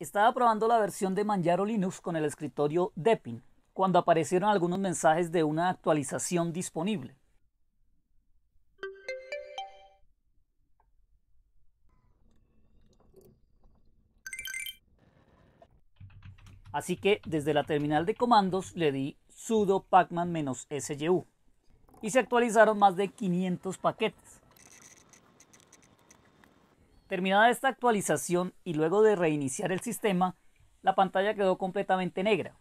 Estaba probando la versión de Manjaro Linux con el escritorio Depin cuando aparecieron algunos mensajes de una actualización disponible. Así que desde la terminal de comandos le di sudo pacman-syu y se actualizaron más de 500 paquetes. Terminada esta actualización y luego de reiniciar el sistema, la pantalla quedó completamente negra.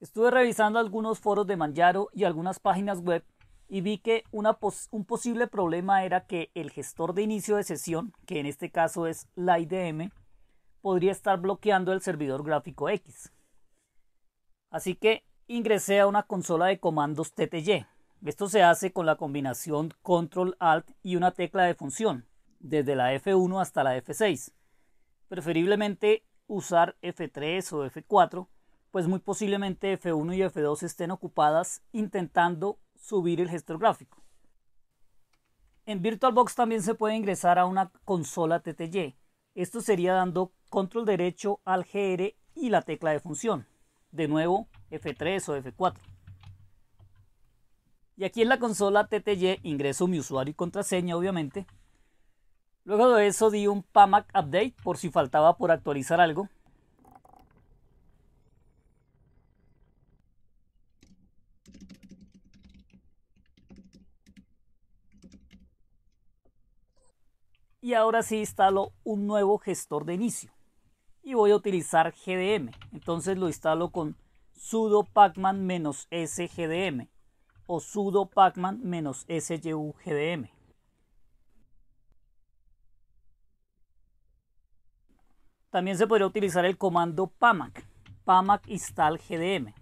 Estuve revisando algunos foros de Manjaro y algunas páginas web y vi que un posible problema era que el gestor de inicio de sesión, que en este caso es la IDM, podría estar bloqueando el servidor gráfico X. Así que ingresé a una consola de comandos TTY. Esto se hace con la combinación Control Alt y una tecla de función desde la F1 hasta la F6. Preferiblemente usar F3 o F4, pues muy posiblemente F1 y F2 estén ocupadas intentando subir el gestor gráfico. En VirtualBox también se puede ingresar a una consola TTY. Esto sería dando control derecho al GR y la tecla de función. De nuevo, F3 o F4. Y aquí en la consola TTY ingreso mi usuario y contraseña, obviamente, Luego de eso di un PAMAC update por si faltaba por actualizar algo. Y ahora sí instalo un nuevo gestor de inicio. Y voy a utilizar GDM. Entonces lo instalo con sudo pacman-s gdm o sudo pacman sugdm gdm. También se podría utilizar el comando PAMAC, PAMAC install GDM.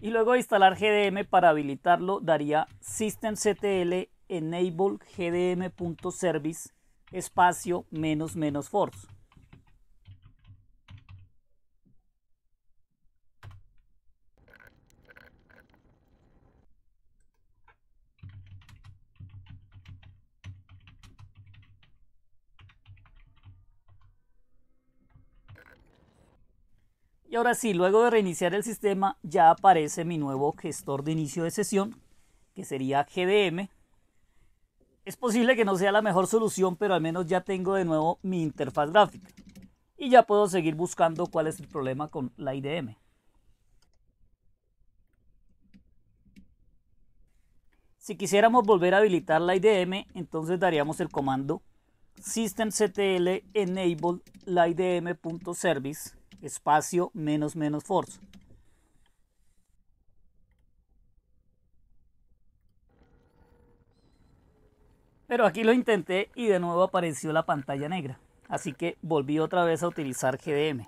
Y luego instalar GDM para habilitarlo daría systemctl enable gdm.service espacio menos menos force. Y ahora sí, luego de reiniciar el sistema ya aparece mi nuevo gestor de inicio de sesión, que sería GDM. Es posible que no sea la mejor solución, pero al menos ya tengo de nuevo mi interfaz gráfica. Y ya puedo seguir buscando cuál es el problema con la IDM. Si quisiéramos volver a habilitar la IDM, entonces daríamos el comando systemctl enable la espacio menos menos force. Pero aquí lo intenté y de nuevo apareció la pantalla negra. Así que volví otra vez a utilizar GDM.